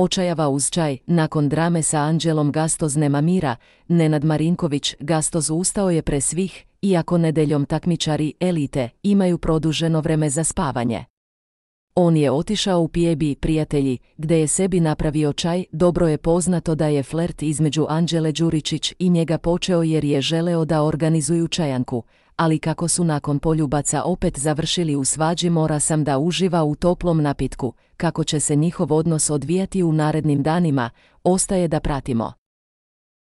očajava uz čaj, nakon drame sa Anđelom Gastoz nema mira, Nenad Marinković Gastoz ustao je pre svih, iako nedeljom takmičari elite imaju produženo vreme za spavanje. On je otišao u pijebi prijatelji, gde je sebi napravio čaj, dobro je poznato da je flert između Anđele Đuričić i njega počeo jer je želeo da organizuju čajanku, ali kako su nakon poljubaca opet završili u svađi mora sam da uživa u toplom napitku, kako će se njihov odnos odvijati u narednim danima, ostaje da pratimo.